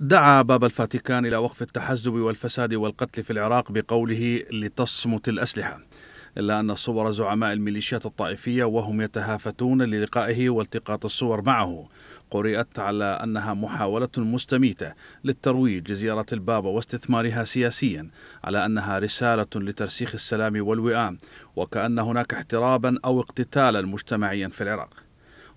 دعا باب الفاتيكان إلى وقف التحزب والفساد والقتل في العراق بقوله لتصمت الأسلحة إلا أن صور زعماء الميليشيات الطائفية وهم يتهافتون للقائه والتقاط الصور معه قرئت على أنها محاولة مستميتة للترويج لزيارة البابا واستثمارها سياسيا على أنها رسالة لترسيخ السلام والوئام وكأن هناك احترابا أو اقتتالا مجتمعيا في العراق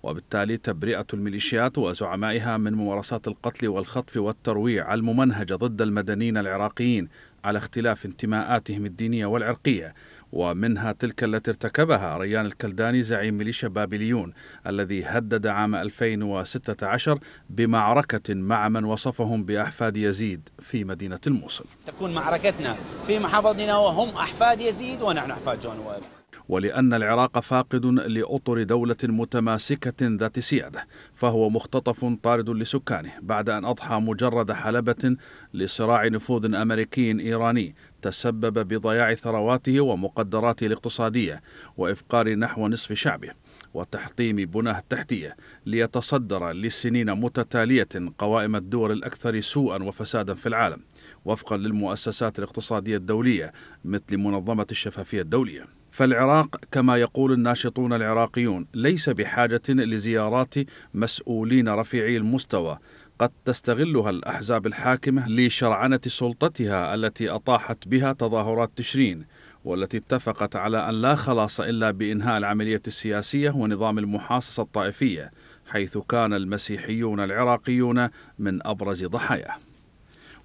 وبالتالي تبرئة الميليشيات وزعمائها من ممارسات القتل والخطف والترويع الممنهجة ضد المدنيين العراقيين على اختلاف انتماءاتهم الدينية والعرقية ومنها تلك التي ارتكبها ريان الكلداني زعيم ميليشيا بابليون الذي هدد عام 2016 بمعركة مع من وصفهم بأحفاد يزيد في مدينة الموصل تكون معركتنا في محافظتنا وهم أحفاد يزيد ونحن أحفاد جون ويل ولأن العراق فاقد لأطر دولة متماسكة ذات سيادة فهو مختطف طارد لسكانه بعد أن أضحى مجرد حلبة لصراع نفوذ أمريكي إيراني تسبب بضياع ثرواته ومقدراته الاقتصادية وإفقار نحو نصف شعبه وتحطيم بناه التحتية ليتصدر لسنين متتالية قوائم الدول الأكثر سوءا وفسادا في العالم وفقا للمؤسسات الاقتصادية الدولية مثل منظمة الشفافية الدولية فالعراق كما يقول الناشطون العراقيون ليس بحاجة لزيارات مسؤولين رفيعي المستوى قد تستغلها الأحزاب الحاكمة لشرعنة سلطتها التي أطاحت بها تظاهرات تشرين والتي اتفقت على أن لا خلاص إلا بإنهاء العملية السياسية ونظام المحاصصة الطائفية حيث كان المسيحيون العراقيون من أبرز ضحاياه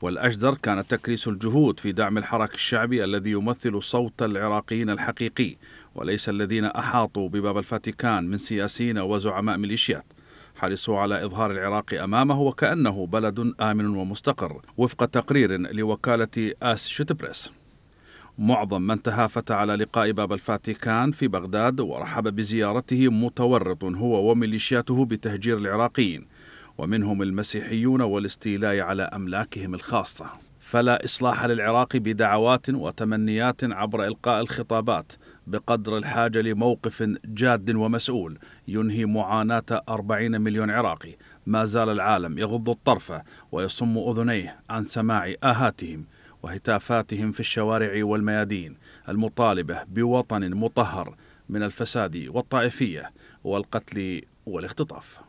والأجدر كان تكريس الجهود في دعم الحراك الشعبي الذي يمثل صوت العراقيين الحقيقي وليس الذين أحاطوا بباب الفاتيكان من سياسيين وزعماء ميليشيات حرصوا على إظهار العراق أمامه وكأنه بلد آمن ومستقر وفق تقرير لوكالة آس شتبريس معظم من تهافت على لقاء باب الفاتيكان في بغداد ورحب بزيارته متورط هو وميليشياته بتهجير العراقيين ومنهم المسيحيون والاستيلاء على أملاكهم الخاصة فلا إصلاح للعراق بدعوات وتمنيات عبر إلقاء الخطابات بقدر الحاجة لموقف جاد ومسؤول ينهي معاناة 40 مليون عراقي ما زال العالم يغض الطرف ويصم أذنيه عن سماع آهاتهم وهتافاتهم في الشوارع والميادين المطالبة بوطن مطهر من الفساد والطائفية والقتل والاختطاف